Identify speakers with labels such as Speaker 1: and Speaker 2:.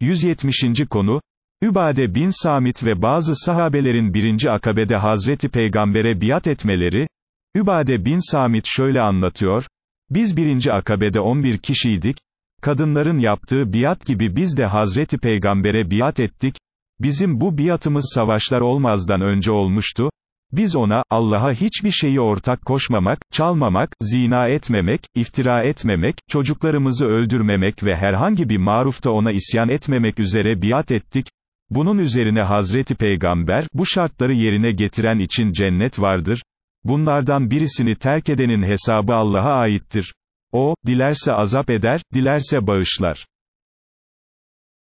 Speaker 1: 170. konu, Übade bin Samit ve bazı sahabelerin birinci akabede Hazreti Peygamber'e biat etmeleri, Übade bin Samit şöyle anlatıyor, biz birinci akabede 11 kişiydik, kadınların yaptığı biat gibi biz de Hazreti Peygamber'e biat ettik, bizim bu biatımız savaşlar olmazdan önce olmuştu, biz ona, Allah'a hiçbir şeyi ortak koşmamak, çalmamak, zina etmemek, iftira etmemek, çocuklarımızı öldürmemek ve herhangi bir marufta ona isyan etmemek üzere biat ettik. Bunun üzerine Hazreti Peygamber, bu şartları yerine getiren için cennet vardır. Bunlardan birisini terk edenin hesabı Allah'a aittir. O, dilerse azap eder, dilerse bağışlar.